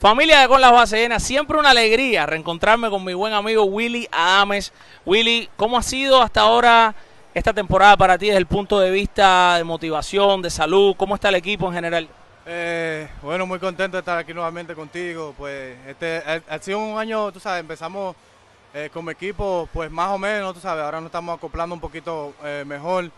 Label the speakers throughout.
Speaker 1: Familia de Con las Bases Llenas, siempre una alegría reencontrarme con mi buen amigo Willy Ames. Willy, ¿cómo ha sido hasta ahora esta temporada para ti desde el punto de vista de motivación, de salud? ¿Cómo está el equipo en general?
Speaker 2: Eh, bueno, muy contento de estar aquí nuevamente contigo. Pues este ha, sido un año, tú sabes, empezamos eh, como equipo, pues más o menos, tú sabes, ahora nos estamos acoplando un poquito eh, mejor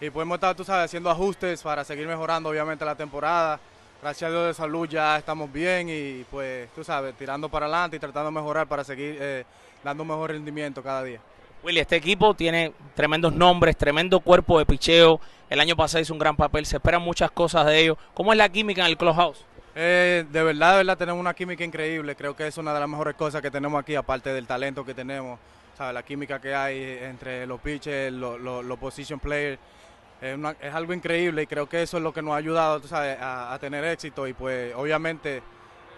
Speaker 2: y podemos estar, tú sabes, haciendo ajustes para seguir mejorando, obviamente, la temporada gracias a Dios de salud ya estamos bien y pues tú sabes, tirando para adelante y tratando de mejorar para seguir eh, dando mejor rendimiento cada día.
Speaker 1: Willy, este equipo tiene tremendos nombres, tremendo cuerpo de
Speaker 2: picheo. El año pasado hizo un gran papel, se esperan muchas cosas de ellos. ¿Cómo es la química en el clubhouse? Eh, de verdad, de verdad, tenemos una química increíble. Creo que es una de las mejores cosas que tenemos aquí, aparte del talento que tenemos, ¿sabes? la química que hay entre los pitchers, los, los, los position players es, algo increíble y creo que eso es lo que nos ha ayudado a, tener éxito y pues obviamente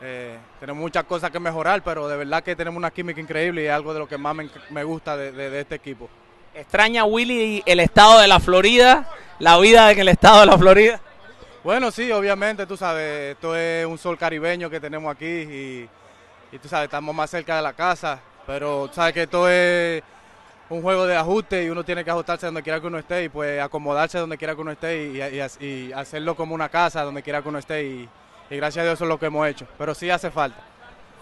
Speaker 2: eh, tenemos muchas cosas que mejorar, pero de verdad que tenemos una química increíble y es algo de lo que más me, gusta de, este equipo. ¿Extraña Willy el estado de la Florida,
Speaker 1: la vida en el estado de la Florida?
Speaker 2: Bueno, sí, obviamente, tú sabes, esto es un sol caribeño que tenemos aquí y, y tú sabes, estamos más cerca de la casa, pero tú sabes que esto es un juego de ajuste y uno tiene que ajustarse donde quiera que uno esté y pues acomodarse donde quiera que uno esté y, hacerlo como una casa donde quiera que uno esté y, gracias a Dios eso es lo que hemos hecho, pero sí hace falta.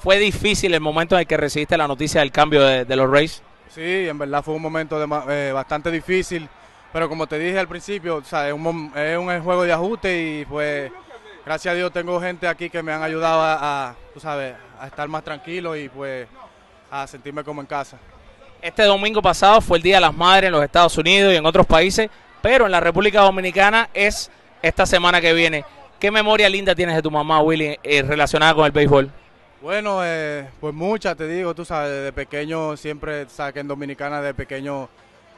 Speaker 1: ¿Fue difícil el momento en el que recibiste la noticia del cambio de, los Rays?
Speaker 2: Sí, en verdad fue un momento eh, bastante difícil, pero como te dije al principio, es, un, juego de ajuste y pues gracias a Dios tengo gente aquí que me han ayudado a, a sabes, a estar más tranquilo y pues a sentirme como en casa.
Speaker 1: Este domingo pasado fue el Día de las Madres en los Estados Unidos y en otros países, pero en la República Dominicana es esta semana que viene. ¿Qué memoria linda tienes de tu mamá, Willy, eh, relacionada con el béisbol?
Speaker 2: Bueno, eh, pues muchas, te digo, tú sabes, de pequeño siempre, sabes que en Dominicana de pequeño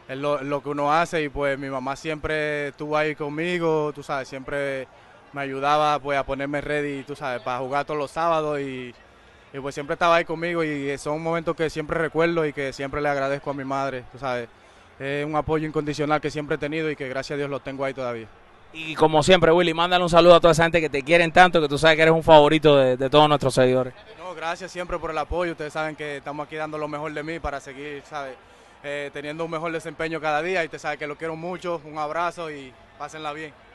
Speaker 2: es lo, que uno hace y pues mi mamá siempre estuvo ahí conmigo, tú sabes, siempre me ayudaba pues a ponerme ready, tú sabes, para jugar todos los sábados y y pues siempre estaba ahí conmigo y son momentos que siempre recuerdo y que siempre le agradezco a mi madre, tú sabes. Es un apoyo incondicional que siempre he tenido y que gracias a Dios lo tengo ahí todavía. Y como siempre, Willy, mándale un saludo a toda esa gente que te quieren tanto, que tú sabes que eres
Speaker 1: un favorito de, todos nuestros seguidores.
Speaker 2: No, gracias siempre por el apoyo. Ustedes saben que estamos aquí dando lo mejor de mí para seguir, ¿sabes? Eh, teniendo un mejor desempeño cada día y te sabes que lo quiero mucho. Un abrazo y pásenla bien.